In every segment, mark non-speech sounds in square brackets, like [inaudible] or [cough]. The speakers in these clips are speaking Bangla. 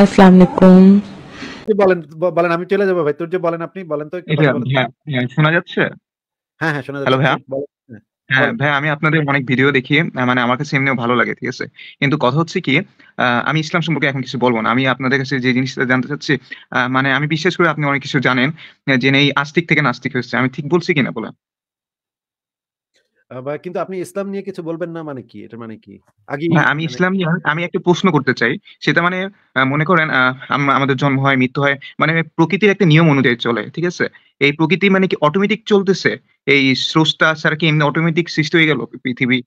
আসসালামু আলাইকুম বলেন বলেন আমি চলে যাব ভাই তোর যে বলেন আপনি বলেন তো হ্যাঁ শোনা যাচ্ছে হ্যাঁ হ্যাঁ শোনা যাচ্ছে হ্যাঁ, হ্যাঁ ভাই আমি আপনাদের অনেক ভিডিও দেখি মানে আমার কাছে এমনিও ভালো লাগে ঠিক আছে কিন্তু কথা হচ্ছে কি আমি ইসলাম সম্পর্কে এখন কিছু বলবো না আমি আপনাদের কাছে যে জিনিসটা জানতে চাচ্ছি মানে আমি বিশ্বাস করি আপনি অনেক কিছু জানেন জেনে এই আস্তিক থেকে নাস্তিক হয়েছে আমি ঠিক বলছি কিনা বলেন বা কিন্তু আপনি ইসলাম নিয়ে কিছু বলবেন না মানে কি এটা মানে কি আমি মানে ইসলাম নিয়ে আমি একটা প্রশ্ন করতে চাই সেটা মানে মনে করেন আমাদের জন্ম হয় মৃত্যু হয় মানে প্রকৃতির একটা নিয়ম অনুযায়ী চলে ঠিক আছে এই প্রকৃতি মানে কি অটোমেটিক চলতেছে এই স্রষ্টা স্যার কি এমনি অটোমেটিক সৃষ্টি হয়ে গেল পৃথিবী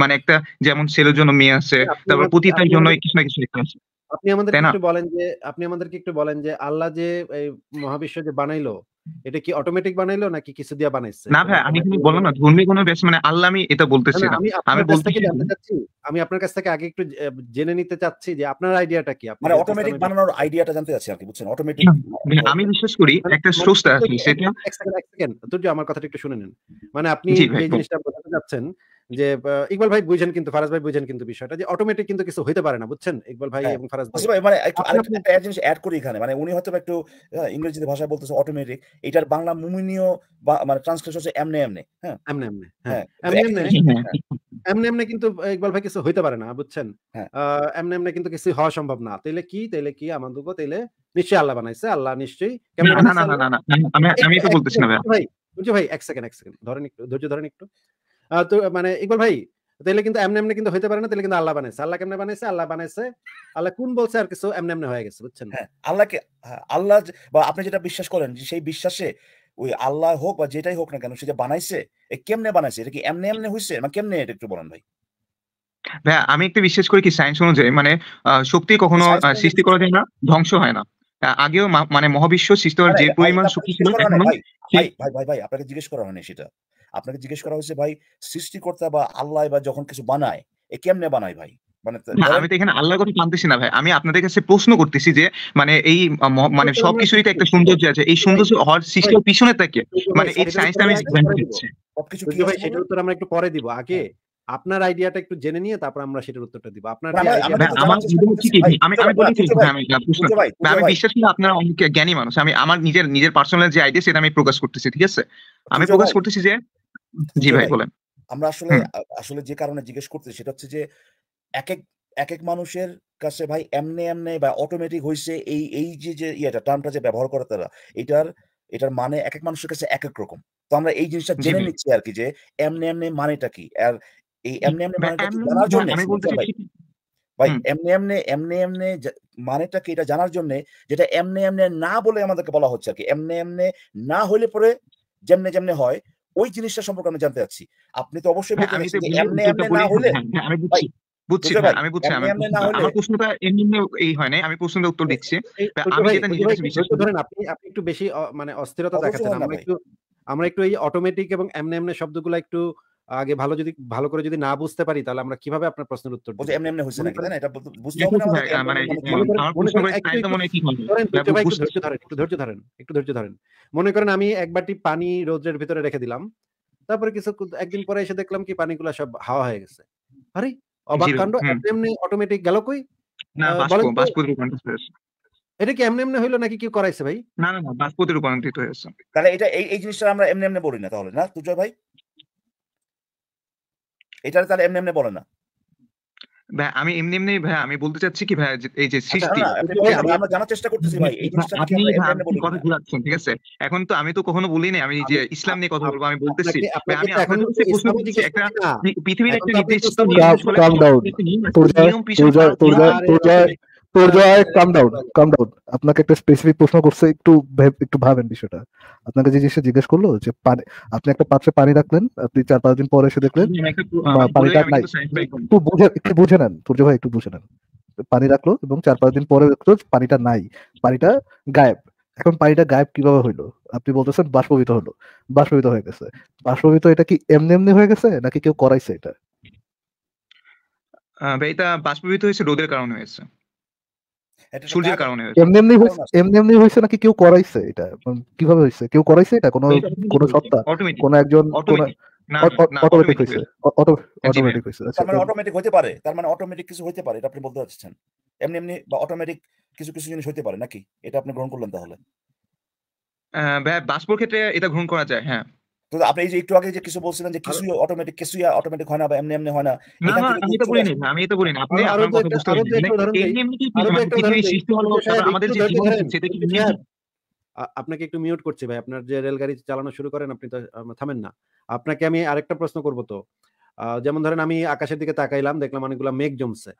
মানে একটা যেমন ছেলের জন্য মেয়ে আছে তারপর প্রতিটার জন্য কিছু না কিছু আছে আপনি আমাদের একটু বলেন যে আপনি আমাদেরকে একটু বলেন যে আল্লাহ যে এই মহাবিশ্ব যে বানাইলো এটা কি অটোমেটিক বানাইলো নাকি কিছু দিয়ে বানাইছে না ভাই আমি কিন্তু বললাম না ধর্মী কোনো বেশ মানে আল্লাহ আমি এটা বলতেছি না আমি বলতে জানতে চাচ্ছি আমি আপনার কাছ থেকে আগে একটু জেনে নিতে চাচ্ছি যে আপনার আইডিয়াটা কি মানে অটোমেটিক বানানোর আইডিয়াটা জানতে চাচ্ছি আর কি বুঝছেন অটোমেটিক আমি বিশ্বাস করি মানে একটা আছে সেটা এক সেকেন্ড আমার কথাটা একটু শুনে নেন মানে আপনি এই জিনিসটা বলতে যাচ্ছেন যে ইকবাল ভাই বুঝেন কিন্তু ফারাজ ভাই বুঝেন কিন্তু বিষয়টা যে অটোমেটিক কিন্তু কিছু হইতে পারে না বুঝছেন ইকবাল ভাই হ্যাঁ। এবং ফারাজ ভাই মানে একটু একটা জিনিস অ্যাড করি এখানে মানে উনি হয়তো একটু ইংরেজিতে ভাষায় বলতেছে অটোমেটিক এটার বাংলা মুমিনীয় মানে ট্রান্সলেশন হচ্ছে এমনে এমনে হ্যাঁ এমনে এমনে হ্যাঁ, হ্যাঁ এমনে এমনে হ্যাঁ। এমনে এমনে কিন্তু ইকবাল ভাই কিছু হইতে পারে না বুঝছেন এমনে এমনে কিন্তু কিছু হওয়া সম্ভব না তাইলে কি তাইলে কি আমার দুগো তাইলে নিশ্চয়ই আল্লাহ বানাইছে আল্লাহ নিশ্চয়ই কেমন না না না না আমি আমি তো বলতেছি না ভাই বুঝছো ভাই এক সেকেন্ড এক সেকেন্ড ধরেন একটু ধৈর্য ধরেন একটু মানে ইকবাল ভাই তাহলে কিন্তু এমনি এমনি কিন্তু হইতে পারে না তাহলে কিন্তু আল্লাহ বানাইছে আল্লাহ কেমনে বানাইছে আল্লাহ বানাইছে আল্লাহ কোন বলছে আর কিছু এমনি এমনি হয়ে গেছে বুঝছেন হ্যাঁ, আল্লাহকে হ্যাঁ, আল্লাহ বা আপনি যেটা বিশ্বাস করেন যে সেই বিশ্বাসে ওই আল্লাহ হোক বা যেটাই হোক না কেন সেটা বানাইছে এ কেমনে বানাইছে এটা কি এমনি এমনি হইছে না মানে কেমনে এটা একটু বলেন ভাই হ্যাঁ আমি একটু বিশ্বাস করি কি সায়েন্স অনুযায়ী মানে শক্তি কখনো সৃষ্টি করা যায় না ধ্বংস হয় না আগেও মানে মহাবিশ্ব সৃষ্টি হওয়ার যে পরিমাণ শক্তি ছিল এখনো মানে ভাই ভাই ভাই আপনাকে জিজ্ঞেস করা হয়নি মানে সেটা আপনাকে জিজ্ঞেস করা হয়েছে ভাই সৃষ্টিকর্তা বা আল্লাহ বা যখন কিছু বানায় এ কেমনে বানায় ভাই মানে আমি তো এখানে আল্লাহর কথা টানতেছি না ভাই আমি আপনাদের কাছে প্রশ্ন করতেছি যে মানে এই মানে সবকিছুরই তো একটা সৌন্দর্য আছে এই সৌন্দর্য হওয়ার সৃষ্টির পিছনে থাকে মানে এই সায়েন্সটা আমি সবকিছু ভাই সেটা উত্তর আমরা একটু পরে দিব আগে হ্যাঁ। আপনার আইডিয়াটা একটু জেনে নিয়ে তারপর আমরা সেটার উত্তরটা দিব আপনার আমার আমি আমি বলেছি আমি আমি বিশ্বাস করি আপনারা অনেক জ্ঞানী মানুষ আমি আমার নিজের নিজের পার্সোনাল যে আইডিয়া সেটা আমি প্রকাশ করতেছি ঠিক আছে আমি প্রকাশ করতেছি যে জি ভাই বলেন আমরা আসলে আসলে যে কারণে জিজ্ঞেস করতে সেটা হচ্ছে যে এক এক এক এক মানুষের কাছে ভাই এমনে এমনে বা অটোমেটিক হয়েছে এই এই যে যে ইয়েটা টার্মটা যে ব্যবহার করে তারা এটার এটার মানে এক এক মানুষের কাছে এক এক রকম তো আমরা এই জিনিসটা জেনে নিচ্ছি আর কি যে এমনে এমনে মানেটা কি আর এই এমনি এমনি মানেটা জানার মানে জন্য ভাই ভাই এমনি এমনি এমনি এমনি মানেটা কি এটা জানার জন্য যেটা এমনি এমনে না বলে আমাদেরকে বলা হচ্ছে আর কি এমনে এমনে না হলে পরে যেমনে যেমনে হয় ওই জিনিসটা সম্পর্কে আমি জানতে চাচ্ছি আপনি তো অবশ্যই বুঝছি আমি বুঝছি আমি আমার প্রশ্নটা এমনি এই হয় নাই আমি প্রশ্নটা উত্তর দিচ্ছি আমি যেটা বিশ্বাস ধরেন আপনি আপনি একটু বেশি মানে অস্থিরতা দেখাচ্ছেন আমরা একটু আমরা একটু এই অটোমেটিক এবং এমনি এমনি শব্দগুলো একটু আগে ভালো যদি ভালো করে যদি না বুঝতে পারি তাহলে আমরা কিভাবে আপনার প্রশ্নের উত্তর দেব এমনি এমনি হইছে নাকি না এটা বুঝতে হবে মানে না মানে একটু ধৈর্য ধরেন একটু ধৈর্য ধরেন মনে করেন আমি এক বাটি পানি রোদের ভিতরে রেখে দিলাম তারপরে কিছু একদিন পরে এসে দেখলাম কি পানিগুলো সব হাওয়া হয়ে গেছে আরে অবাক কাণ্ড এমনি অটোমেটিক গেল কই না বাষ্প এটা কি এমনি এমনি হইলো নাকি কি করাইছে ভাই না না না বাষ্প রূপান্তরিত হয়েছে তাহলে এটা এই এই জিনিসটা আমরা এমনি এমনি বলি না তাহলে না তুজয় ভাই এটা তারা এমনি এমনি বলে না ভাই আমি এমনি এমনি ভাই আমি বলতে চাচ্ছি কি ভাই এই যে আচ্ছা, সৃষ্টি হ্যাঁ, আমরা জানার চেষ্টা করতেছি ভাই এই কথা ঘুরাচ্ছেন ঠিক আছে এখন তো আমি তো কখনো বলিনি আমি যে ইসলাম নিয়ে কথা বলবো আমি বলতেছি আমি আপনাদের কাছে প্রশ্ন করছি যে একটা পৃথিবীর একটা নির্দিষ্ট নিয়ম পর্যায়ে কাম ডাউন কাম ডাউন আপনাকে একটা স্পেসিফিক প্রশ্ন করছে একটু একটু ভাবেন বিষয়টা আপনাকে যে জিনিসটা জিজ্ঞেস করলো যে পানি আপনি একটা পাত্রে পানি রাখলেন আপনি চার পাঁচ দিন পরে এসে দেখলেন পানিটা নাই একটু বুঝে একটু বুঝে নেন সূর্য ভাই একটু বুঝে নেন পানি রাখলো এবং চার পাঁচ দিন পরে দেখলো পানিটা নাই পানিটা গায়েব এখন পানিটা গায়েব কিভাবে হইলো আপনি বলতেছেন বাষ্পবিত হলো বাষ্পবিত হয়ে গেছে বাষ্পবিত এটা কি এমনি এমনি হয়ে গেছে নাকি কেউ করাইছে এটা এটা বাষ্পীভূত হয়েছে রোদের কারণে হয়েছে সূর্যের কারণে এমনি এমনি এমনি এমনি নাকি কেউ করাইছে এটা কিভাবে কেউ করাইছে এটা সত্তা একজন অটোমেটিক হতে হ্যাঁ, হ্যাঁ। আচ্ছা, মানে পারে তার মানে অটোমেটিক কিছু হতে পারে এটা আপনি বলতে চাচ্ছেন এমনি এমনি বা অটোমেটিক কিছু কিছু জিনিস হতে পারে নাকি এটা আপনি গ্রহণ করলেন তাহলে ক্ষেত্রে এটা গ্রহণ করা যায় হ্যাঁ আপনি যে একটু আগে যে কিছু বলছিলেন যে অটোমেটিক অটোমেটিক হয় না বা এমনি এমনি হয় না আমি তো আমি তো আপনি আরো একটা আরো একটা মানে এমনি কি পৃথিবী সৃষ্টি হলো আমাদের যে জীবন সেটা কি হ্যাঁ। আপনাকে একটু মিউট করছি ভাই আপনার যে রেলগাড়ি চালানো শুরু করেন আপনি তো থামেন না আপনাকে আমি আরেকটা প্রশ্ন করব তো যেমন ধরেন আমি আকাশের দিকে তাকাইলাম দেখলাম অনেকগুলো মেঘ জমছে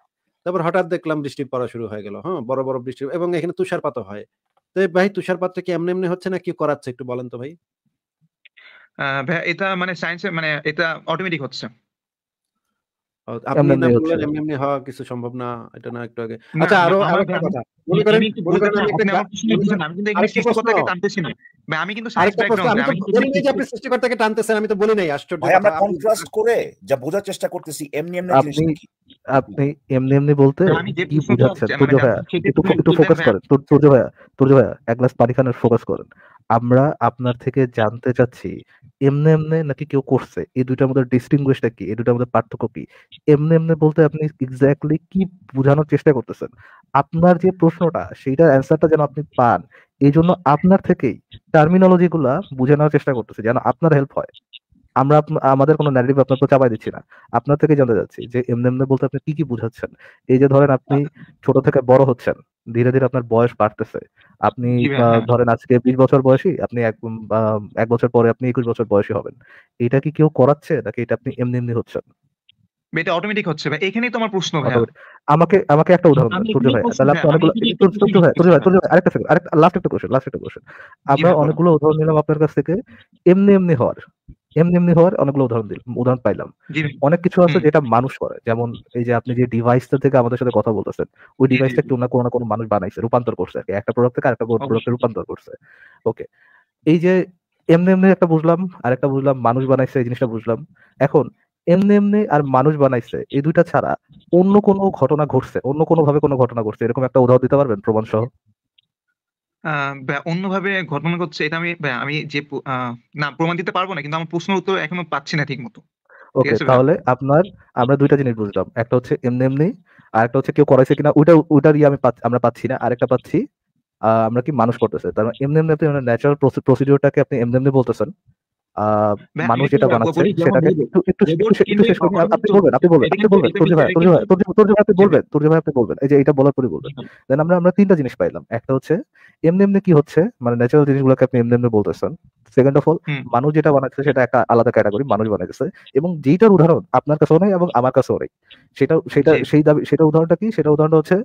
তারপর হঠাৎ দেখলাম বৃষ্টি পড়া শুরু হয়ে গেল হ্যাঁ বড় বড় বৃষ্টি এবং এখানে তুষারপাত হয় তো ভাই তুষারপাতটা কি এমনি এমনি হচ্ছে না কি করাচ্ছে একটু বলেন তো ভাই এটা মানে সায়েন্সে মানে এটা অটোমেটিক হচ্ছে আমি আচ্ছা, টানতেছেন আমি তো করে যা বোঝার চেষ্টা করতেছি এমনি আপনি এমনি এমনি বলতে ফোকাস মানে ভাইয়া এক গ্লাস পানি খানের ফোকাস করেন আমরা আপনার থেকে জানতে চাচ্ছি এমনি এমনি নাকি কেউ করছে এই দুইটার মধ্যে ডিস্টিংগুইশটা কি এই দুইটার মধ্যে পার্থক্য কি এমনি এমনি বলতে আপনি এক্স্যাক্টলি কি বোঝানোর চেষ্টা করতেছেন আপনার যে প্রশ্নটা সেইটার অ্যান্সারটা যেন আপনি পান এই জন্য আপনার থেকেই টার্মিনোলজি গুলা বুঝে নেওয়ার চেষ্টা করতেছে যেন আপনার হেল্প হয় আমরা আমাদের কোনো ন্যারেটিভ আপনার চাপাই দিচ্ছি না আপনার থেকে জানতে যাচ্ছি যে এমনি এমনি বলতে আপনি কি কি বুঝাচ্ছেন এই যে ধরেন আপনি ছোট থেকে বড় হচ্ছেন ধীরে ধীরে আপনার বয়স বাড়তেছে আপনি হ্যাঁ। ধরেন আজকে বিশ বছর বয়সী আপনি এক এক বছর পরে আপনি একুশ বছর বয়সী হবেন এটা কি কেউ করাচ্ছে নাকি এটা আপনি এমনি এমনি হচ্ছেন এটা অটোমেটিক হচ্ছে ভাই এখানেই তোমার প্রশ্ন ভাই আমাকে আমাকে একটা উদাহরণ সূর্য ভাই তাহলে আপনি অনেকগুলো সূর্য ভাই সূর্য ভাই সূর্য ভাই আরেকটা সেকেন্ড আরেকটা লাস্ট একটা কোশ্চেন লাস্ট একটা কোশ্চেন আমরা অনেকগুলো উদাহরণ নিলাম আপনার কাছ থেকে এমনি এমনি হওয়ার এমনি এমনি হওয়ার অনেকগুলো উদাহরণ দিল উদাহরণ পাইলাম অনেক কিছু আছে যেটা মানুষ করে যেমন এই যে আপনি যে ডিভাইসটা থেকে আমাদের সাথে কথা বলতেছেন ওই ডিভাইসটা কেউ না কোনো না কোনো মানুষ বানাইছে রূপান্তর করছে একটা প্রোডাক্ট থেকে আরেকটা প্রোডাক্টে রূপান্তর করছে ওকে এই যে এমনি এমনি একটা বুঝলাম আরেকটা বুঝলাম মানুষ বানাইছে এই জিনিসটা বুঝলাম এখন এমনি এমনি আর মানুষ বানাইছে এই দুইটা ছাড়া অন্য কোনো ঘটনা ঘটছে অন্য কোনো ভাবে কোনো ঘটনা ঘটছে এরকম একটা উদাহরণ দিতে পারবেন প্রমাণ সহ অন্যভাবে ঘটনা ঘটছে এটা আমি আমি যে না প্রমাণ দিতে পারবো না কিন্তু আমার প্রশ্ন উত্তর এখনো পাচ্ছি না ঠিক মতো ওকে তাহলে আপনার আমরা দুইটা জিনিস বুঝলাম একটা হচ্ছে এমনি এমনি আর একটা হচ্ছে কেউ করাইছে কিনা ওইটা ওটার ইয়ে আমি আমরা পাচ্ছি না আরেকটা পাচ্ছি আমরা কি মানুষ করতেছে তার মানে এমনি এমনি আপনি ন্যাচারাল মানে প্রসিডিওরটাকে আপনি এমনি এমনি বলতেছেন মানুষ যেটা বানাচ্ছে সেটাকে একটু একটু শেষ করুন আপনি বলবেন আপনি বলবেন আপনি বলবেন তোর্য ভাই তোর্য ভাই আপনি বলবেন তোর্য ভাই আপনি বলবেন এই যে এটা বলার পরে বলবেন দেন আমরা আমরা তিনটা জিনিস পাইলাম একটা হচ্ছে এমনি এমনি কি হচ্ছে মানে ন্যাচারাল জিনিসগুলোকে আপনি এমনি এমনি বলতেছেন সেকেন্ড অফ অল মানুষ যেটা বানাচ্ছে সেটা একটা আলাদা ক্যাটাগরি মানুষ বানাইছে এবং যেইটার উদাহরণ আপনার কাছেও নেই এবং আমার কাছেও নেই সেটা সেটা সেই দাবি সেটা উদাহরণটা কি সেটা উদাহরণটা হচ্ছে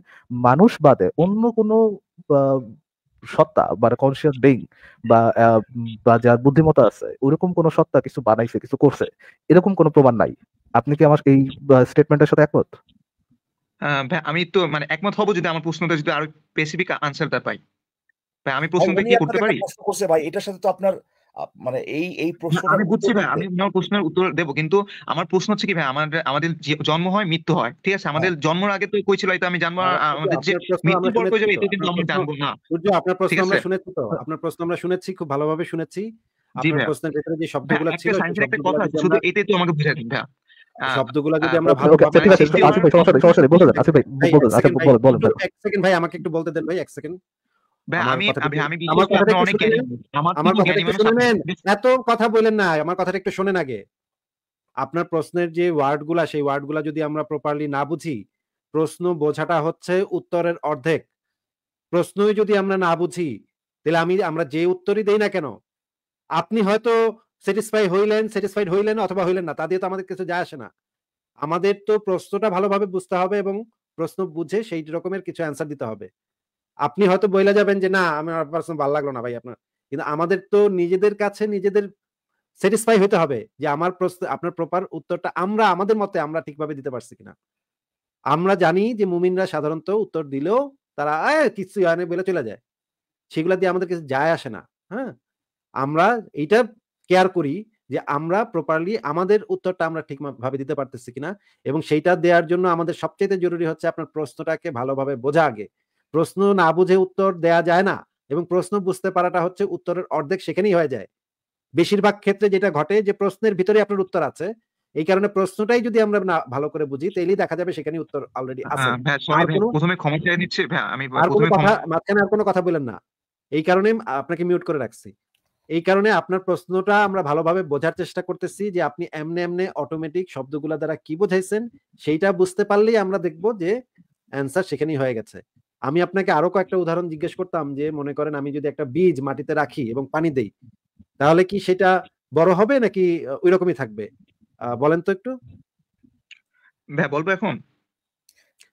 মানুষ বাদে অন্য কোনো সত্তা বা কনসিয়াস বিং বা যার বুদ্ধিমত্তা আছে ওরকম কোন সত্তা কিছু বানাইছে কিছু করছে এরকম কোনো প্রমাণ নাই আপনি কি আমার এই স্টেটমেন্টের সাথে একমত আমি তো মানে একমত হব যদি আমার প্রশ্নটা যদি আরো স্পেসিফিক আনসারটা পাই আমি প্রশ্নটা কি করতে পারি করছে ভাই এটার সাথে তো আপনার মানে এই এই প্রশ্ন আমি বুঝছি ভাই আমি আমার প্রশ্নের উত্তর দেবো কিন্তু আমার প্রশ্ন হচ্ছে কি ভাই আমাদের আমাদের জন্ম হয় মৃত্যু হয় ঠিক আছে আমাদের হ্যাঁ। জন্মের আগে তো কই ছিল এটা আমি জানবো আমাদের যে মৃত্যু পর কই যাবে এটা কিন্তু আমরা জানবো না সূর্য আপনার প্রশ্ন আমরা শুনেছি তো আপনার প্রশ্ন আমরা শুনেছি খুব ভালোভাবে শুনেছি আপনার প্রশ্নের ভিতরে যে শব্দগুলো ছিল সায়েন্সের একটা কথা শুধু এটাই তো আমাকে বুঝাই দিন ভাই শব্দগুলো যদি আমরা ভালো ঠিক আছে আসিফ ভাই সমস্যা নেই সমস্যা নেই বলতে দেন আসিফ ভাই বলতে দেন আচ্ছা বলেন বলেন এক সেকেন্ড ভাই আমাকে একটু বলতে দেন ভাই এক সেকেন্ড এত কথা বলেন না আমার কথাটা একটু শোনেন আগে আপনার প্রশ্নের যে ওয়ার্ডগুলা সেই ওয়ার্ডগুলা যদি আমরা প্রপারলি না বুঝি প্রশ্ন বোঝাটা হচ্ছে উত্তরের অর্ধেক প্রশ্নই যদি আমরা না বুঝি তাহলে আমি আমরা যে উত্তরই দেই না কেন আপনি হয়তো স্যাটিসফাই হইলেন স্যাটিসফাইড হইলেন অথবা হইলেন না তা দিয়ে তো আমাদের কিছু যায় আসে না আমাদের তো প্রশ্নটা ভালোভাবে বুঝতে হবে এবং প্রশ্ন বুঝে সেই রকমের কিছু অ্যান্সার দিতে হবে আপনি হয়তো বইলা যাবেন যে না আমি পার্সন ভালো লাগলো না ভাই আপনার কিন্তু আমাদের তো নিজেদের কাছে নিজেদের স্যাটিসফাই হতে হবে যে আমার প্রশ্ন আপনার প্রপার উত্তরটা আমরা আমাদের মতে আমরা ঠিকভাবে দিতে পারছি কিনা আমরা জানি যে মুমিনরা সাধারণত উত্তর দিলেও তারা কিছু হয় বলে চলে যায় সেগুলা দিয়ে আমাদের কাছে যায় আসে না হ্যাঁ আমরা এইটা কেয়ার করি যে আমরা প্রপারলি আমাদের উত্তরটা আমরা ঠিকভাবে দিতে পারতেছি কিনা এবং সেইটা দেওয়ার জন্য আমাদের সবচেয়ে জরুরি হচ্ছে আপনার প্রশ্নটাকে ভালোভাবে বোঝা আগে প্রশ্ন না বুঝে উত্তর দেয়া যায় না এবং প্রশ্ন বুঝতে পারাটা হচ্ছে উত্তরের অর্ধেক সেখানেই হয়ে যায় বেশিরভাগ ক্ষেত্রে যেটা ঘটে যে প্রশ্নের ভিতরে আপনার উত্তর আছে এই কারণে প্রশ্নটাই যদি আমরা না ভালো করে বুঝি তাইলেই দেখা যাবে সেখানে উত্তর অলরেডি আছে প্রথমে ক্ষমা চাই নিচ্ছি আমি আর কোনো কথা মাঝখানে আর কোনো কথা বলেন না এই কারণে আপনাকে মিউট করে রাখছি এই কারণে আপনার প্রশ্নটা আমরা ভালোভাবে বোঝার চেষ্টা করতেছি যে আপনি এমনে এমনে অটোমেটিক শব্দগুলা দ্বারা কি বোঝাইছেন সেইটা বুঝতে পারলেই আমরা দেখব যে অ্যান্সার সেখানেই হয়ে গেছে আমি আপনাকে আরো কয়েকটা উদাহরণ জিজ্ঞেস করতাম যে মনে করেন আমি যদি একটা বীজ মাটিতে রাখি এবং পানি দেই তাহলে কি সেটা বড় হবে নাকি ওই রকমই থাকবে বলেন তো একটু হ্যাঁ বলবো এখন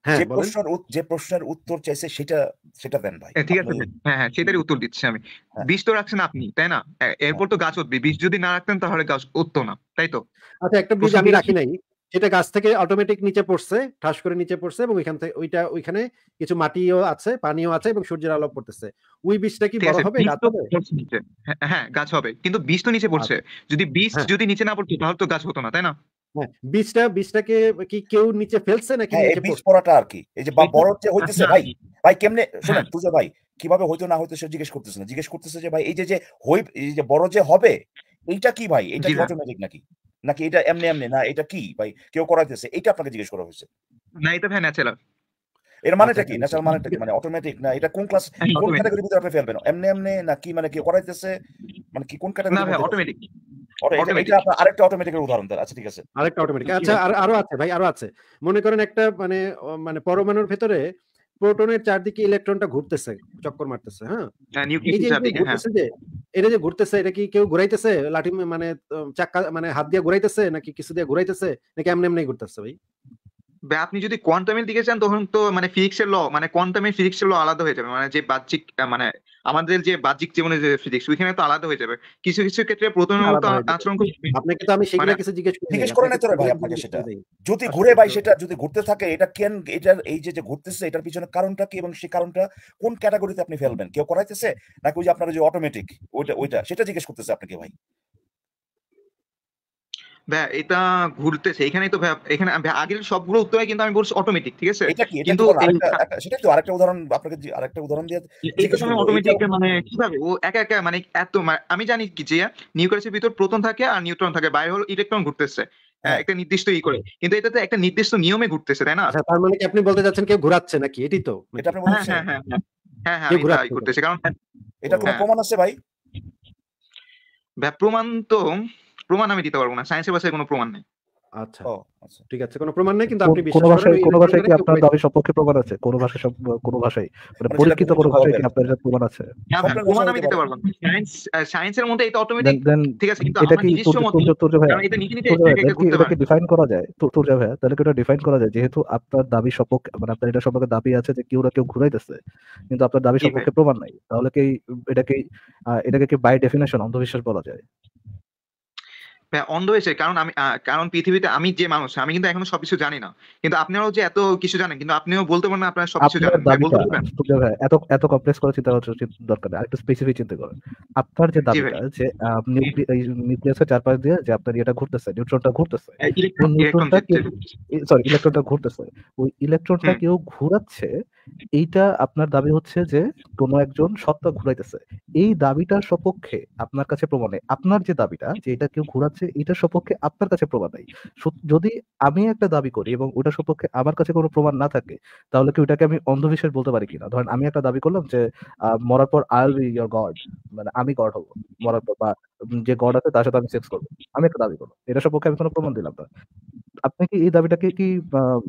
হ্যাঁ, যে প্রশ্নের যে প্রশ্নের উত্তর চাইছে সেটা সেটা দেন ভাই হ্যাঁ, ঠিক আছে হ্যাঁ হ্যাঁ সেটারই উত্তর দিচ্ছি আমি হ্যাঁ। বীজ তো রাখছেন আপনি তাই না এরপর তো গাছ উঠবে বীজ যদি না রাখতেন তাহলে গাছ উঠতো না তাই তো আচ্ছা একটা বীজ আমি রাখি নাই সেটা গাছ থেকে অটোমেটিক নিচে পড়ছে ঠাস করে নিচে পড়ছে এবং ওইখান থেকে ওইটা ওইখানে কিছু মাটিও আছে পানিও আছে এবং সূর্যের আলো পড়তেছে ওই বীজটা কি বড় হবে গাছ হবে হ্যাঁ, হ্যাঁ গাছ হবে কিন্তু বীজ তো নিচে পড়ছে আচ্ছা। যদি বীজ হ্যাঁ। যদি নিচে না পড়তো তাহলে তো গাছ হতো না তাই না হ্যাঁ, বীজটা বীজটাকে কি কেউ নিচে ফেলছে নাকি বীজ পড়াটা আর কি এই যে বড় যে হইতেছে আচ্ছা, ভাই ভাই কেমনে ভাই কিভাবে হইতো না হইতো সে জিজ্ঞেস করতেছে না জিজ্ঞেস করতেছে যে ভাই এই যে যে হই এই যে বড় যে হবে এইটা কি ভাই এটা অটোমেটিক নাকি নাকি এটা এমনি এমনি না এটা কি ভাই কেউ করা করাইতেছে এটা আপনাকে জিজ্ঞেস করা হয়েছে না এটা ভাই ন্যাচারাল এর মানেটা কি ন্যাচারাল মানেটা কি [laughs] মানে অটোমেটিক না এটা কোন ক্লাস হ্যাঁ, কোন ক্যাটাগরির ভিতরে আপনি ফেলবেন এমনি এমনি না কি মানে কি করা করাইতেছে মানে কি কোন ক্যাটাগরি না ভাই অটোমেটিক আচ্ছা, আচ্ছা, মানে, মানে পরমাণুর চারদিকে ইলেকট্রনটা ঘুরতেছে চক্কর মারতেছে হ্যাঁ, হ্যাঁ এটা যে ঘুরতেছে এটা কি কেউ ঘুরাইতেছে লাঠি মানে চাক্কা মানে হাত দিয়ে ঘুরাইতেছে নাকি কিছু দিয়ে ঘুরাইতেছে নাকি এমনি এমনি ঘুরতেছে ভাই আপনি যদি কোয়ান্টামের দিকে চান তখন তো মানে ফিজিক্সের ল মানে কোয়ান্টামের ফিজিক্সের ল আলাদা হয়ে যাবে মানে যে বাহ্যিক মানে আমাদের যে বাহ্যিক জীবনে যে ফিজিক্স ওইখানে তো আলাদা হয়ে যাবে কিছু কিছু ক্ষেত্রে প্রথমে মতো আচরণ আপনাকে তো আমি সেগুলা মানে কিছু জিজ্ঞেস জিজ্ঞেস করে নিতে ভাই আপনাকে সেটা যদি আচ্ছা, ঘুরে আচ্ছা। ভাই সেটা যদি ঘুরতে থাকে এটা কেন এটার এই যে যে ঘুরতেছে এটার পিছনে কারণটা কি এবং সেই কারণটা কোন ক্যাটাগরিতে আপনি ফেলবেন কেউ করাইতেছে নাকি ওই যে আপনারা যে অটোমেটিক ওইটা ওইটা সেটা জিজ্ঞেস করতেছে আপনাকে ভাই ভাই এটা ঘুরতেছে এখানেই তো ভাই এখানে আগের সবগুলো উত্তরে কিন্তু আমি বলছি অটোমেটিক ঠিক আছে কিন্তু সেটা তো আরেকটা উদাহরণ আপনাকে আরেকটা উদাহরণ দিয়ে এটা সময় অটোমেটিক মানে কিভাবে ও একা একা মানে এত আমি জানি কি যে নিউক্লিয়াসের ভিতর প্রোটন থাকে আর নিউট্রন থাকে বাইরে হলো ইলেকট্রন ঘুরতেছে হ্যাঁ, হ্যাঁ। একটা নির্দিষ্ট ই করে কিন্তু এটাতে একটা নির্দিষ্ট নিয়মে ঘুরতেছে তাই না আচ্ছা, তার মানে কি আপনি বলতে যাচ্ছেন কেউ ঘোরাচ্ছে নাকি এটি তো এটা আপনি বলছেন হ্যাঁ হ্যাঁ হ্যাঁ হ্যাঁ, হ্যাঁ আমি ঘুরতেছে কারণ এটা কোনো প্রমাণ আছে ভাই প্রমাণ তো প্রমাণ আমি দিতে পারবো না সায়েন্সের ভাষায় কোনো প্রমাণ নেই আচ্ছা।, আচ্ছা ঠিক আছে কোনো প্রমাণ নেই কিন্তু আপনি ভাষায় কোন ভাষায় কি আপনার দাবি প্রমাণ আছে ভাষায় ভাষায় মানে, মানে পরীক্ষিত ভাষায় কি আপনার কাছে প্রমাণ আছে প্রমাণ আমি দিতে পারবো সায়েন্স সায়েন্সের মধ্যে এটা অটোমেটিক ঠিক আছে কিন্তু এটা কি ভাই এটা নিজে নিজে এটা ডিফাইন করা যায় তোর তোর ভাই তাহলে এটা ডিফাইন করা যায় যেহেতু আপনার দাবি সপক্ষে মানে আপনার এটা সম্পর্কে দাবি আছে যে কেউ না কেউ ঘুরাইতেছে কিন্তু আপনার দাবি সম্পর্কে প্রমাণ নাই তাহলে কি এটাকে এটাকে কি বাই ডেফিনেশন অন্ধবিশ্বাস বলা যায় হ্যাঁ, অন্ধ হয়েছে কারণ আমি কারণ পৃথিবীতে আমি যে মানুষ আমি কিন্তু এখনো সবকিছু জানি না কিন্তু আপনারাও যে এত কিছু জানেন কিন্তু আপনিও বলতে পারেন আপনারা সবকিছু জানেন বলতে পারবেন এত এত কমপ্লেক্স করে চিন্তা করার দরকার নেই আরেকটু স্পেসিফিক চিন্তা করেন আপনার যে দাবিটা যে নিউক্লিয়াসের চারপাশ দিয়ে যে আপনার এটা ঘুরতেছে নিউট্রনটা ঘুরতেছে নিউট্রনটা সরি ইলেকট্রনটা ঘুরতেছে ওই ইলেকট্রনটা কেউ ঘুরাচ্ছে এইটা আপনার দাবি হচ্ছে যে কোন একজন সত্তা ঘুরাইতেছে এই দাবিটার সপক্ষে আপনার কাছে প্রমাণে আপনার যে দাবিটা যে এটা কেউ ঘুরাচ্ছে হচ্ছে এটার সপক্ষে আপনার কাছে প্রমাণ নাই যদি আমি একটা দাবি করি এবং ওটা সপক্ষে আমার কাছে কোনো প্রমাণ না থাকে তাহলে কি ওটাকে আমি অন্ধবিশ্বাস বলতে পারি কিনা ধরেন আমি একটা দাবি করলাম যে মরার পর I will be your god মানে আমি গড হব মরার পর বা যে গড আছে তার সাথে আমি সেক্স করবো আমি একটা দাবি করলাম এটা সপক্ষে আমি কোনো প্রমাণ দিলাম না আপনি কি এই দাবিটাকে কি আহ,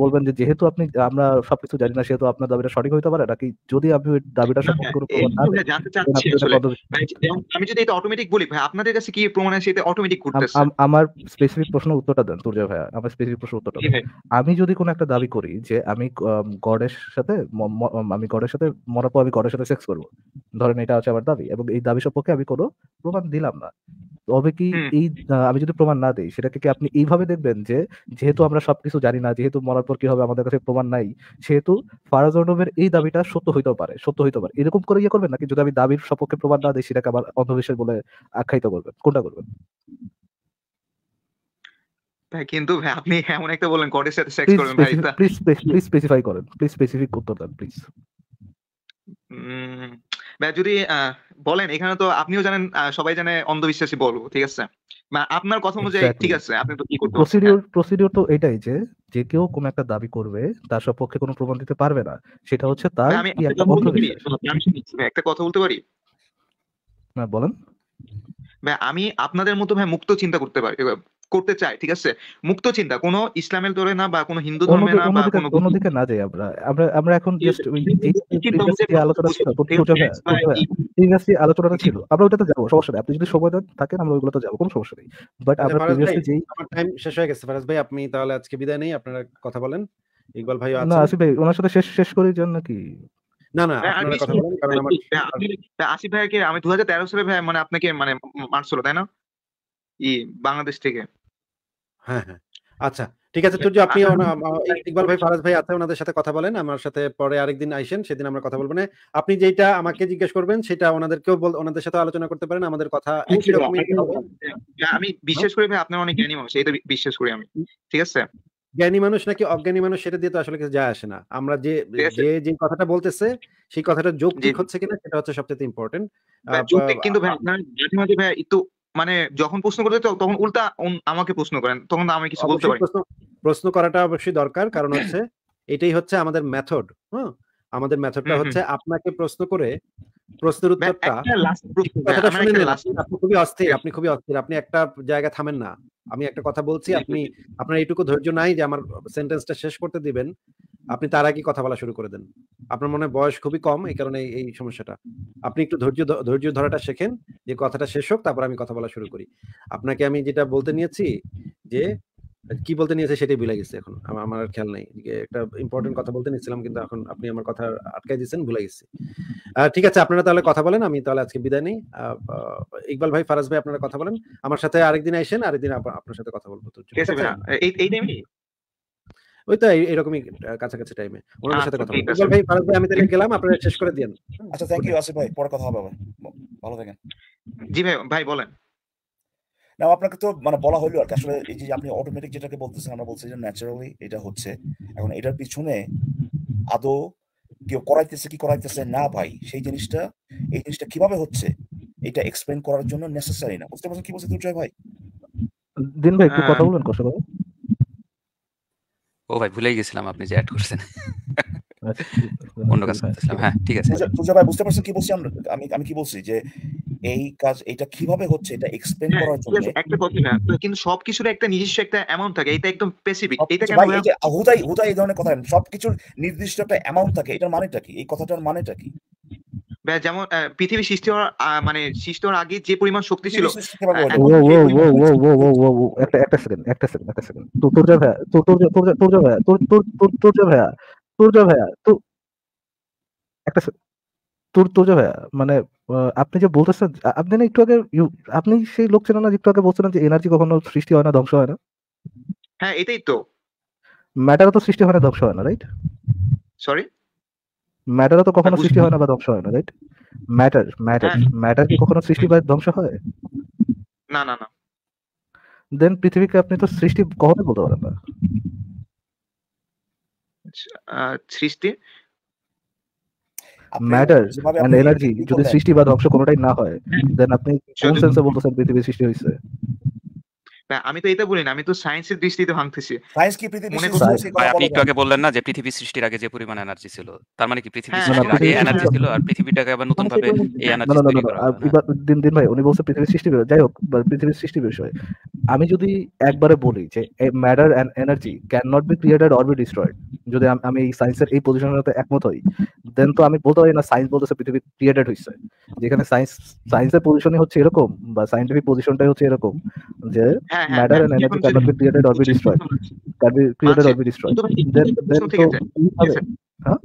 বলবেন যে যেহেতু আপনি আমরা সবকিছু জানি না সেহেতু আপনার দাবিটা সঠিক হইতে পারে নাকি যদি আপনি ওই দাবিটা সম্পর্কে কোনো প্রমাণ না জানতে চাচ্ছি আসলে ভাই আমি যদি এটা অটোমেটিক বলি ভাই আপনাদের কাছে কি প্রমাণ আছে এটা অটোমেটিক করতেছে আমার স্পেসিফিক প্রশ্ন উত্তরটা দেন তুরজা ভাইয়া আমার স্পেসিফিক প্রশ্ন উত্তরটা দেন। আমি যদি কোনো একটা দাবি করি যে আমি গডের সাথে আমি গডের সাথে মরার পর আমি গডের সাথে সেক্স করবো ধরেন এটা হচ্ছে আমার দাবি এবং এই দাবি সম্পর্কে আমি কোনো প্রমাণ দিলাম না তবে কি এই আমি যদি প্রমাণ না দেই সেটাকে কি আপনি এইভাবে দেখবেন যে যেহেতু আমরা সবকিছু জানি না যেহেতু মরার পর কি হবে আমাদের কাছে প্রমাণ নাই সেহেতু ফারাজ এই দাবিটা সত্য হইতেও পারে সত্য হইতে পারে এরকম করে ইয়ে করবেন নাকি যদি আমি দাবির সপক্ষে প্রমাণ না দিই সেটাকে আবার অন্ধবিশ্বাস বলে আখ্যায়িত করবেন কোনটা করবেন কিন্তু আপনি এমন একটা বলেন কটের সাথে সেক্স করবেন ভাই প্লিজ প্লিজ স্পেসিফাই করেন প্লিজ স্পেসিফিক করতে দেন প্লিজ ভাই যদি বলেন এখানে তো আপনিও জানেন সবাই জানে অন্ধবিশ্বাসী বলবো ঠিক আছে আপনার কথা অনুযায়ী ঠিক আছে আপনি তো কি করতে প্রসিডিউর প্রসিডিউর তো এটাই যে যে কেউ কোনো একটা দাবি করবে তার সপক্ষে কোনো প্রমাণ দিতে পারবে না সেটা হচ্ছে তার আমি একটা কথা বলতে পারি না হ্যাঁ, বলেন আমি আপনাদের মতো ভাই মুক্ত চিন্তা করতে পারি করতে চায় ঠিক আছে মুক্ত চিন্তা কোনো ইসলামের ধরে না বা কোনো হিন্দু ধর্মে না বা কোনো দিকে না যাই আমরা আমরা আমরা এখন জাস্ট আলোচনা ছিল আলোচনাটা ছিল আমরা ওটাতে যাবো সমস্যা নেই আপনি যদি সময় দেন থাকেন আমরা ওইগুলোতে যাবো কোনো সমস্যা নেই বাট আমরা প্রিভিয়াসলি যেই আমার টাইম শেষ হয়ে গেছে ফারাজ ভাই আপনি তাহলে আজকে বিদায় নেই আপনারা কথা বলেন ইকবাল ভাই না আসিফ ভাই ওনার সাথে শেষ শেষ করে জন্য নাকি না না হ্যাঁ, আপনারা কথা বলেন কারণ আমার হ্যাঁ, হ্যাঁ, সালে ভাই মানে আপনাকে মানে মারছিল তাই না ই বাংলাদেশ থেকে হ্যাঁ হ্যাঁ আচ্ছা ঠিক আছে তুর্য আপনি ইকবাল আচ্ছা। হ্যাঁ, ভাই ফারাজ ভাই আছে ওনাদের সাথে কথা বলেন আমার সাথে পরে আরেকদিন আইসেন সেদিন আমরা কথা বলবো না মানে আপনি যেটা আমাকে জিজ্ঞেস করবেন সেটা ওনাদেরকেও ওনাদের সাথে আলোচনা করতে পারেন আমাদের কথা হ্যাঁ, আমি বিশ্বাস করি ভাই আপনার অনেক জ্ঞানী মানুষ এটা বিশ্বাস করি আমি ঠিক আছে জ্ঞানী মানুষ নাকি অজ্ঞানী মানুষ সেটা দিয়ে তো আসলে কিছু যায় আসে না আমরা যে যে যে কথাটা বলতেছে সেই কথাটা যৌক্তিক হচ্ছে কিনা সেটা হচ্ছে সবচেয়ে ইম্পর্টেন্ট কিন্তু ভাই আপনার মাঝে ভাই একটু মানে যখন প্রশ্ন করতে তখন উল্টা আমাকে প্রশ্ন করেন তখন আমি কিছু বলতে পারি প্রশ্ন করাটা অবশ্যই দরকার কারণ হচ্ছে এটাই হচ্ছে আমাদের মেথড হ্যাঁ আমাদের মেথডটা হচ্ছে আপনাকে প্রশ্ন করে প্রশ্নের উত্তরটা আপনি খুবই অস্থির আপনি খুবই অস্থির আপনি একটা জায়গা থামেন না আমি একটা কথা বলছি আপনি আপনার এইটুকু ধৈর্য নাই যে আমার সেন্টেন্সটা শেষ করতে দিবেন আপনি তার আগে কথা বলা শুরু করে দেন আপনার মনে বয়স খুবই কম এই কারণে এই সমস্যাটা আপনি একটু ধৈর্য ধৈর্য ধরাটা শেখেন যে কথাটা শেষ হোক তারপর আমি কথা বলা শুরু করি আপনাকে আমি যেটা বলতে নিয়েছি যে কি বলতে নিয়েছে সেটাই ভুলে গেছে এখন আমার খেয়াল নাই একটা ইম্পর্টেন্ট কথা বলতে নিয়েছিলাম কিন্তু এখন আপনি আমার কথা আটকাই দিয়েছেন ভুলে গেছি ঠিক আছে আপনারা তাহলে কথা বলেন আমি তাহলে আজকে বিদায় নেই ইকবাল ভাই ফারাজ ভাই আপনারা কথা বলেন আমার সাথে আরেকদিন আসেন আরেকদিন আপনার সাথে কথা বলবো তো এই টাইমে ওই তো এরকমই কাছাকাছি টাইমে ওনার আচ্ছা, সাথে কথা ভাই ফারুক ভাই আমি তাহলে গেলাম আপনারা শেষ করে দিন আচ্ছা থ্যাংক ইউ আসিফ ভাই পরে কথা হবে ভালো থাকেন জি ভাই ভাই বলেন না আপনাকে তো মানে বলা হলো আর কি আসলে এই যে আপনি অটোমেটিক যেটাকে বলতেছেন আমরা বলছি যে ন্যাচারালি এটা হচ্ছে এখন এটার পিছনে আদৌ কেউ করাইতেছে কি করাইতেছে না ভাই সেই জিনিসটা এই জিনিসটা কিভাবে হচ্ছে এটা এক্সপ্লেন করার জন্য নেসেসারি না বুঝতে পারছেন কি বলছে দুর্জয় ভাই দিন ভাই একটু কথা বলবেন কষ্ট করে ও ভাই ভুলেই গেছিলাম আপনি যে অ্যাড করছেন অন্য কাজ করতেছিলাম হ্যাঁ ঠিক আছে পূজা আচ্ছা, ভাই বুঝতে পারছেন কি বলছি আমি আমি কি বলছি যে এই কাজ এটা কিভাবে হচ্ছে এটা এক্সপ্লেন হ্যাঁ, করার জন্য একটা কথা হ্যাঁ, কিন্তু সবকিছুর একটা নিজস্ব একটা অ্যামাউন্ট থাকে এটা একদম স্পেসিফিক এটা কেন হুদাই হুদাই এই ধরনের কথা সবকিছুর নির্দিষ্ট একটা অ্যামাউন্ট থাকে এটার মানেটা কি এই কথাটার মানেটা কি মানে যেমন পৃথিবী সৃষ্টি হওয়ার মানে সৃষ্টি হওয়ার আগে যে পরিমাণ শক্তি ছিল একটা সেকেন্ড একটা সেকেন্ড একটা সেকেন্ড তোর যা ভাইয়া মানে আপনি যে বলতেছেন আপনি না একটু আগে আপনি সেই লোক ছিলেন না একটু আগে বলছিলেন যে এনার্জি কখনো সৃষ্টি হয় না ধ্বংস হয় না হ্যাঁ এটাই তো ম্যাটারও তো সৃষ্টি হয় না ধ্বংস হয় না রাইট সরি ম্যাটারও তো কখনো হ্যাঁ, সৃষ্টি হয় না বা ধ্বংস হয় না রাইট ম্যাটার ম্যাটার ম্যাটার কি কখনো সৃষ্টি বা ধ্বংস হয় না না না দেন পৃথিবীকে আপনি তো সৃষ্টি কখনো বলতে পারেন না আচ্ছা, সৃষ্টি ম্যাটার এন্ড এনার্জি যদি সৃষ্টি বা ধ্বংস কোনোটাই না হয় দেন হ্যাঁ। আপনি কোন সেন্সে বলতেছেন পৃথিবী সৃষ্টি হয়েছে আমি তো এটা বলি না আমি তো সায়েন্সের দৃষ্টিতে ভাঙতেছি সায়েন্স কি পৃথিবী আপনি একটু আগে বললেন না যে পৃথিবী সৃষ্টির আগে যে পরিমাণ এনার্জি ছিল তার মানে কি পৃথিবী হ্যাঁ, সৃষ্টির আগে এনার্জি ছিল আর পৃথিবীটাকে আবার নতুন ভাবে এই এনার্জি তৈরি করা দিন দিন ভাই উনি বলছে পৃথিবী সৃষ্টি যাই হোক পৃথিবীর সৃষ্টি বিষয়ে আমি যদি একবারে বলি যে matter and energy cannot be created or be destroyed যদি আমি এই সায়েন্সের এই পজিশনের সাথে একমত হই দেন তো আমি বলতে পারি না সায়েন্স বলতেছে পৃথিবী ক্রিয়েটেড হইছে যেখানে সায়েন্স সায়েন্সের পজিশনই হচ্ছে এরকম বা সায়েন্টিফিক পজিশনটাই হচ্ছে এরকম যে হ্যাঁ, হ্যাঁ, হ্যাঁ, matter হ্যাঁ। and energy cannot be created or be destroyed. Can be created or be আচ্ছা, destroyed. Then, then so,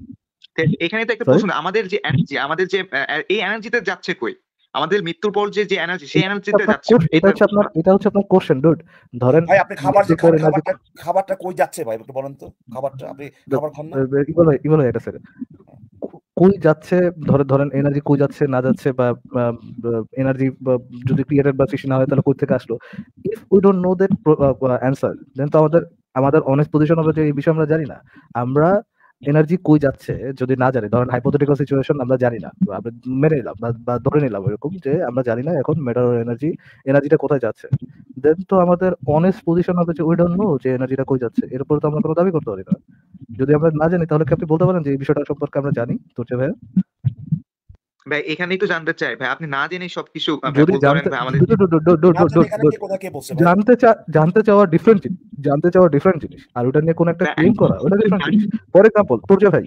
এখানে তো একটা প্রশ্ন আমাদের যে এনার্জি আমাদের যে এই এনার্জিতে যাচ্ছে কই আমাদের মৃত্যুর পর যে যে এনার্জি সেই এনার্জিতে যাচ্ছে এটা হচ্ছে আপনার এটা হচ্ছে আপনার কোশ্চেন ডুড ধরেন ভাই আপনি খাবার যে খাবারটা খাবারটা কই যাচ্ছে ভাই একটু বলেন তো খাবারটা আপনি খাবার খান না ইবল ইবল এটা স্যার কই যাচ্ছে ধরে ধরেন এনার্জি কই যাচ্ছে না যাচ্ছে বা এনার্জি যদি ক্রিয়েটেড বা সৃষ্টি না হয় তাহলে কই থেকে আসলো if we don't know that answer then তো আমাদের আমাদের অনেক পজিশন হবে যে এই বিষয়ে আমরা জানি না আমরা এনার্জি কই যাচ্ছে যদি না জানি ধরেন হাইপোথেটিক্যাল সিচুয়েশন আমরা জানি না আমরা মেনে নিলাম বা ধরে নিলাম এরকম যে আমরা জানি না এখন মেটার এনার্জি এনার্জিটা কোথায় যাচ্ছে দেন তো আমাদের অনেস্ট পজিশন হবে যে উই ডোন্ট নো যে এনার্জিটা কই যাচ্ছে এর এরপর তো আমরা কোনো দাবি করতে পারি না যদি আমরা না জানি তাহলে কি আপনি বলতে পারেন যে এই বিষয়টা সম্পর্কে আমরা জানি তো ভাইয়া ভাই এখানেই তো জানতে চাই ভাই আপনি না জেনে সবকিছু জানতে জানতে চাওয়া ডিফারেন্ট জিনিস জানতে চাওয়া ডিফারেন্ট জিনিস আর ওটা নিয়ে কোন একটা ক্লেম করা ওটা ডিফারেন্ট জিনিস ফর এক্সাম্পল ভাই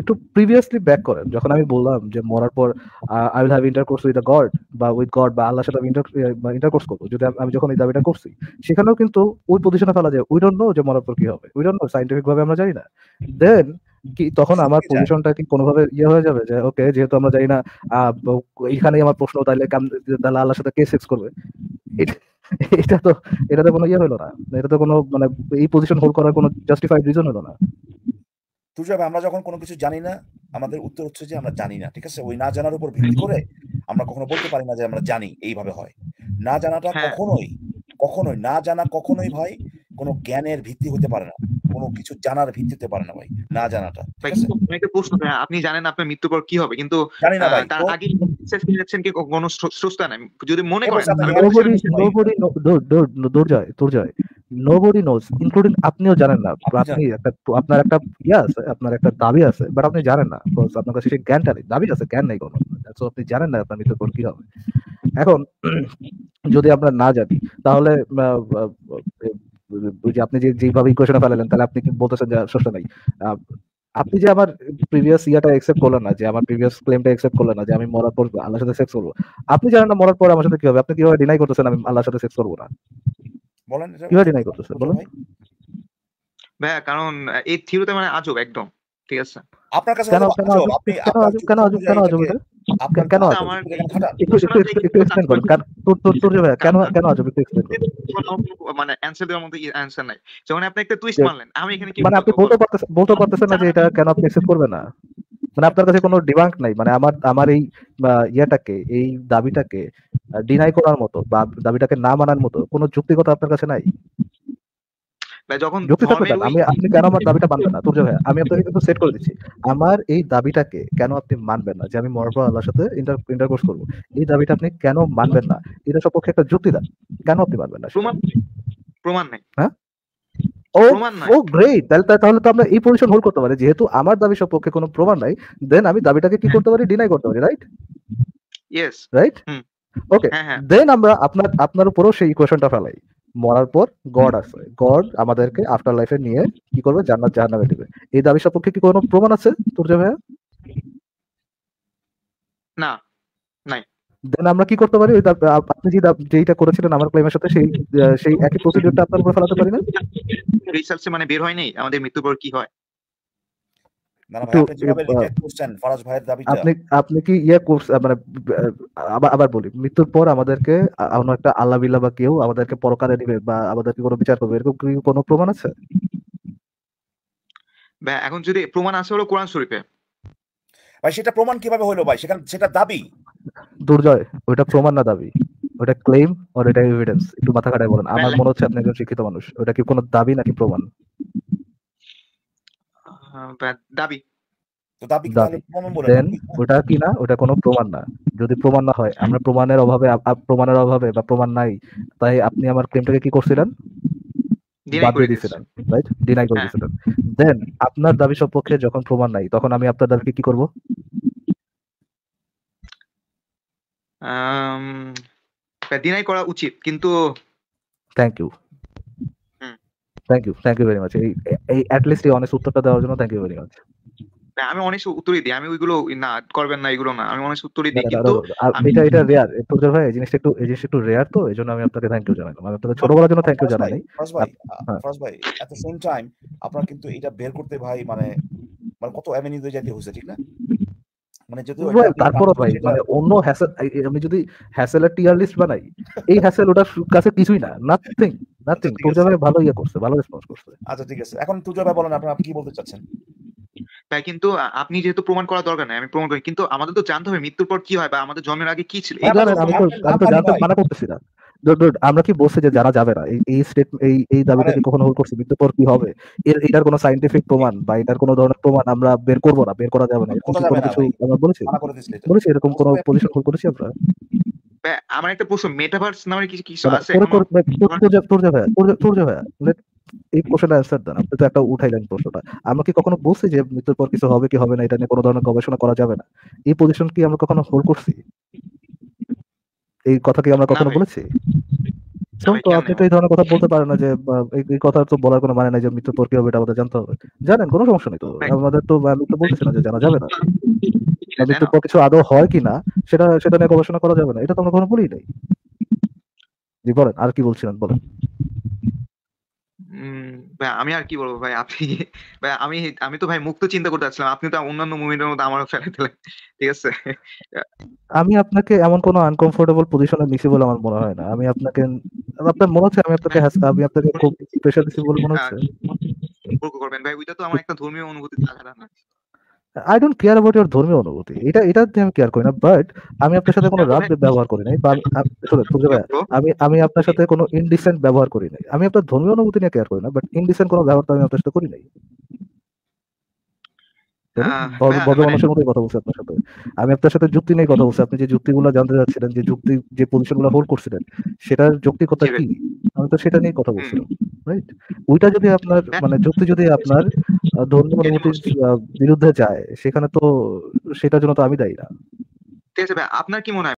একটু প্রিভিয়াসলি ব্যাক করেন যখন আমি বললাম যে মরার পর I will have intercourse with the god বা উইথ গড বা আল্লাহর সাথে ইন্টার ইন্টারকোর্স করবো যদি আমি যখন এই দাবিটা করছি সেখানেও কিন্তু ওই পজিশনে ফেলা যায় উই ডোন্ট নো যে মরার পর কি হবে উই ডোন্ট নো সাইন্টিফিক ভাবে আমরা জানি না দেন কি তখন আমার পজিশনটা কি কোনোভাবে ইয়ে হয়ে যাবে যে ওকে যেহেতু আমরা জানি না এইখানেই আমার প্রশ্ন তাহলে তাহলে আল্লাহর সাথে কে সেক্স করবে এটা তো এটা তো কোনো ইয়ে হলো না এটা তো কোনো মানে এই পজিশন হোল্ড করার কোনো জাস্টিফাইড রিজন হলো না তুষার আমরা যখন কোনো কিছু জানি না আমাদের উত্তর হচ্ছে যে আমরা জানি না ঠিক আছে ওই না জানার উপর ভিত্তি করে আমরা কখনো বলতে পারি না যে আমরা জানি এইভাবে হয় না জানাটা হ্যাঁ। কখনোই কখনোই না জানা কখনোই ভাই কোনো জ্ঞানের ভিত্তি হতে পারে না কোনো কিছু জানার ভিত্তিতে পারে না ভাই না জানাটা প্রশ্ন আপনি জানেন আপনার মৃত্যুর পর কি হবে কিন্তু জানি না তার আগে বিশ্বাস কি কোনো নাই যদি মনে করেন নোবডি নোজ ইনক্লুডিং আপনিও জানেন না আপনি একটা আপনার একটা ইয়ে আছে আপনার একটা দাবি আছে বাট আপনি জানেন না আপনার কাছে সেই জ্ঞানটা নেই দাবি আছে জ্ঞান নেই কোনো আপনি জানেন না আপনার মৃত্যুর পর কি হবে এখন যদি আমরা না জানি তাহলে যে আপনি যে যেভাবে ইকুয়েশনে ফেলালেন তাহলে আপনি বলতেছেন যে শস্য নাই আপনি যে আমার প্রিভিয়াস ইয়াটা অ্যাকসেপ্ট করলেন না যে আমার প্রিভিয়াস ক্লেমটা অ্যাকসেপ্ট করলেন না যে আমি মরার পর আল্লাহর সাথে সেক্স করবো আপনি জানেন না মরার পর আমার সাথে কি হবে আপনি কিভাবে ডিনাই করতেছেন আমি আল্লাহর সাথে সেক্স করবো না বলেন কিভাবে ডিনাই করতেছেন বলেন ভাই কারণ এই থিওরিতে মানে আজব একদম ঠিক আছে আপনার কাছে কেন আজব কেন আজব কেন আজব এটা আপনার বলতে পারতেছেন যে এটা করবেন না মানে আপনার কাছে কোনো ডিমান্ড নাই মানে আমার আমার এই ইয়াটাকে এই দাবিটাকে ডিনাই করার মতো বা দাবিটাকে না মানার মতো কোনো যুক্তিগত আপনার কাছে নাই মানে যখন আমি আপনি কেন আমার [laughs] দাবিটা মানবেন না তুর্য ভাই আমি আপনাকে কিন্তু সেট করে দিচ্ছি আমার এই দাবিটাকে কেন আপনি মানবেন না যে আমি মরবো আল্লাহর সাথে ইন্টার ইন্টারকোর্স করবো এই দাবিটা আপনি কেন মানবেন না এটা সপক্ষে একটা যুক্তি দেন কেন আপনি মানবেন না প্রমাণ নেই হ্যাঁ তাহলে তো আমরা এই পজিশন হোল্ড করতে পারি যেহেতু আমার দাবি সপক্ষে কোনো প্রমাণ নাই দেন আমি দাবিটাকে কি করতে পারি ডিনাই করতে পারি রাইট রাইট ওকে দেন আমরা আপনার আপনার উপরও সেই ইকুয়েশনটা ফেলাই মরার পর গড আসবে গড আমাদেরকে আফটার লাইফে নিয়ে কি করবে জান্নাত জাহান্নামে দিবে এই দাবি সপক্ষে কি কোনো প্রমাণ আছে তোর যে ভাইয়া না নাই দেন আমরা কি করতে পারি ওই আপনি যে যেটা করেছিলেন আমার ক্লেমের সাথে সেই সেই একই প্রসিডিউরটা আপনার উপর ফেলাতে পারি না রিসার্চে মানে বের হয়নি আমাদের মৃত্যুর পর কি হয় মানে আপনি কি ইয়ে মানে, আবার বলি মৃত্যুর পর আমাদেরকে একটা আল্লাহ বিল্লাহ বা কেউ আমাদেরকে বা কোনো বিচার করবে এখন যদি প্রমাণ কোরআন শরীফে ভাই সেটা প্রমাণ কিভাবে হলো ভাই সেখানে সেটা দাবি দুর্জয় ওইটা প্রমাণ না দাবি ওইটা ক্লেম এটা এভিডেন্স একটু মাথা খাটায় বলেন আমার মনে হচ্ছে আপনি একজন শিক্ষিত মানুষ ওটা কি কোনো দাবি নাকি প্রমাণ দাবি ওটা কি না ওটা কোনো প্রমাণ না যদি প্রমাণ না হয় আমরা প্রমাণের অভাবে প্রমাণের অভাবে বা প্রমাণ নাই তাই আপনি আমার ক্লেমটাকে কি করছিলেন হ্যাঁ। আপনার দাবি সপক্ষে যখন প্রমাণ নাই তখন আমি আপনার দাবিকে কি করব ডিনাই করা উচিত কিন্তু thank you thank you thank you very much এই লিস্ট এই অনেস্ট উত্তরটা দেওয়ার জন্য থ্যাংক ইউ ভেরি মাচ আমি অনেক উত্তরই দিই আমি ওইগুলো না করবেন না এগুলো না আমি অনেক উত্তরই দিই কিন্তু এটা এটা রেয়ার প্রজর ভাই এই জিনিসটা একটু এই জিনিসটা একটু রেয়ার তো এজন্য আমি আপনাকে থ্যাংক ইউ জানালাম আমি আপনাকে ছোট জন্য থ্যাংক ইউ জানাই ফরাজ ভাই ফরাজ ভাই এট দ্য সেম টাইম আপনারা কিন্তু এটা বের করতে ভাই মানে মানে কত অ্যাভিনিউ দিয়ে যেতে হয়েছে ঠিক না মানে যদি তারপরও ভাই মানে অন্য হ্যাসেল আমি যদি হ্যাসেলের টিয়ার লিস্ট বানাই এই হ্যাসেল ওটার কাছে কিছুই না নাথিং নাথিং তুজা ভাই ভালো ইয়ে করছে ভালো রেসপন্স করছে আচ্ছা ঠিক আছে এখন তুজা ভাই বলেন আপনারা কি বলতে চাচ্ছেন তাই কিন্তু আপনি যেহেতু প্রমাণ করা দরকার নাই আমি প্রমাণ করি কিন্তু আমাদের তো জানতে হবে মৃত্যুর পর কি হয় বা আমাদের জন্মের আগে কি ছিল হ্যাঁ, আমি তো জানতে মানা করতেছি না আমরা কি বলছি যে যারা যাবে না এই স্টেট এই এই দাবিটা কি কখনো হোল্ড করছে মৃত্যুর পর কি হবে এর এটার কোনো সাইন্টিফিক প্রমাণ বা এটার কোনো ধরনের প্রমাণ আমরা বের করব না বের করা যাবে না কিছু আমরা বলেছি বলেছি এরকম কোনো পজিশন হোল্ড করেছি আমরা আমার একটা প্রশ্ন মেটাভার্স নামে কিছু কিছু আছে তোর এই প্রশ্নটা অ্যান্সার দেন আপনি তো একটা উঠাইলেন প্রশ্নটা আমরা কি কখনো বলছি যে মৃত্যুর পর কিছু হবে কি হবে না এটা নিয়ে কোনো ধরনের গবেষণা করা যাবে না এই পজিশন কি আমরা কখনো হোল্ড করছি এই কথা কি আমরা কখনো বলেছি তো আপনি তো এই ধরনের কথা বলতে পারেন না যে এই কথা তো বলার কোনো মানে নাই যে মৃত্যুর পর কি হবে এটা আমাদের জানতে হবে জানেন কোনো সমস্যা নেই তো আমাদের তো আমি তো বলছি না যে জানা যাবে না কিছু আদৌ হয় কিনা সেটা সেটা নিয়ে গবেষণা করা যাবে না এটা তো আমরা কোনো বলি নাই জি বলেন আর কি বলছিলেন বলেন আমি আর কি বলবো ভাই আপনি ভাই আমি আমি তো ভাই মুক্ত চিন্তা করতে আপনি তো অন্যান্য মুভিদের মতো আমারও ফেলে দিলেন ঠিক আছে আমি আপনাকে এমন কোনো আনকমফোর্টেবল পজিশনে নিছি বলে আমার মনে হয় না আমি আপনাকে আপনার মনে হচ্ছে আমি আপনাকে আমি আপনাকে খুব দিছি বলে মনে হচ্ছে সম্পর্ক করবেন ভাই ওইটা তো আমার একটা ধর্মীয় অনুভূতি আলাদা না I don't care about your ধর্মীয় অনুভূতি এটা এটা আমি কেয়ার করি না বাট আমি আপনার সাথে কোনো রাগ ব্যবহার করি নাই বা আমি আমি আপনার সাথে কোনো ইনডিসেন্ট ব্যবহার করি নাই আমি আপনার ধর্মীয় অনুভূতি নিয়ে কেয়ার করি না বাট ইনডিসেন্ট কোনো ব্যবহার তো আমি আপনার সাথে করি নাই হ্যাঁ, মানুষের মানে মতোই কথা বলছি আপনার সাথে আমি আপনার সাথে যুক্তি নিয়ে কথা বলছি আপনি যে যুক্তিগুলো জানতে চাচ্ছিলেন যে যুক্তি যে গুলো হোল্ড করছিলেন সেটার যৌক্তিকতা কি আমি তো সেটা নিয়ে কথা বলছিলাম রাইট ওইটা যদি আপনার হ্যাঁ। মানে যুক্তি যদি আপনার ধর্মীয় অনুভূতির বিরুদ্ধে যায় সেখানে তো সেটার জন্য তো আমি দায়ী না ঠিক আছে আপনার কি মনে হয়